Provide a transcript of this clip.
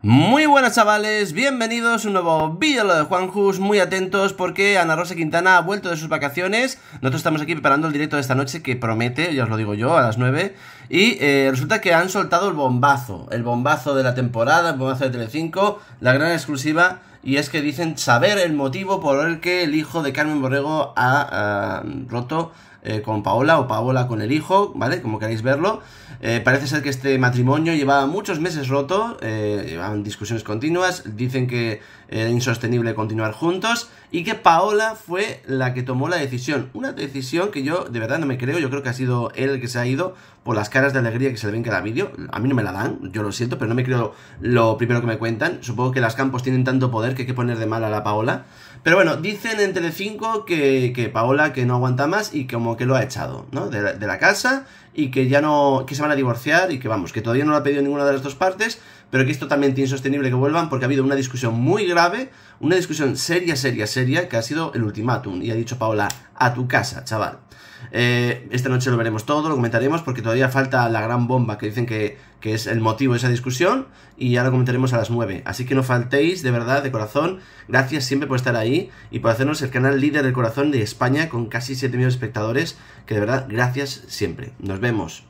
Muy buenas chavales, bienvenidos a un nuevo vídeo de Juanjus, muy atentos porque Ana Rosa Quintana ha vuelto de sus vacaciones, nosotros estamos aquí preparando el directo de esta noche que promete, ya os lo digo yo, a las 9, y eh, resulta que han soltado el bombazo, el bombazo de la temporada, el bombazo de Telecinco, la gran exclusiva y es que dicen saber el motivo por el que el hijo de Carmen Borrego ha eh, roto eh, con Paola o Paola con el hijo, ¿vale? Como queráis verlo. Eh, parece ser que este matrimonio llevaba muchos meses roto, llevaban discusiones continuas, dicen que era insostenible continuar juntos y que Paola fue la que tomó la decisión. Una decisión que yo de verdad no me creo, yo creo que ha sido él el que se ha ido por las caras de alegría que se le ven cada vídeo. A mí no me la dan, yo lo siento, pero no me creo lo primero que me cuentan. Supongo que las campos tienen tanto poder que hay que poner de mal a la Paola. Pero bueno, dicen entre 5 que, que Paola que no aguanta más y como que lo ha echado, ¿no? De la, casa y que ya no, que se van a divorciar y que vamos, que todavía no lo ha pedido ninguna de las dos partes, pero que esto también tiene sostenible que vuelvan porque ha habido una discusión muy grave, una discusión seria, seria, seria, que ha sido el ultimátum y ha dicho Paola, a tu casa, chaval. Eh, esta noche lo veremos todo, lo comentaremos porque todavía falta la gran bomba que dicen que, que es el motivo de esa discusión y ya lo comentaremos a las 9. Así que no faltéis de verdad de Gracias siempre por estar ahí y por hacernos el canal líder del corazón de España con casi 7.000 espectadores. Que de verdad, gracias siempre. Nos vemos.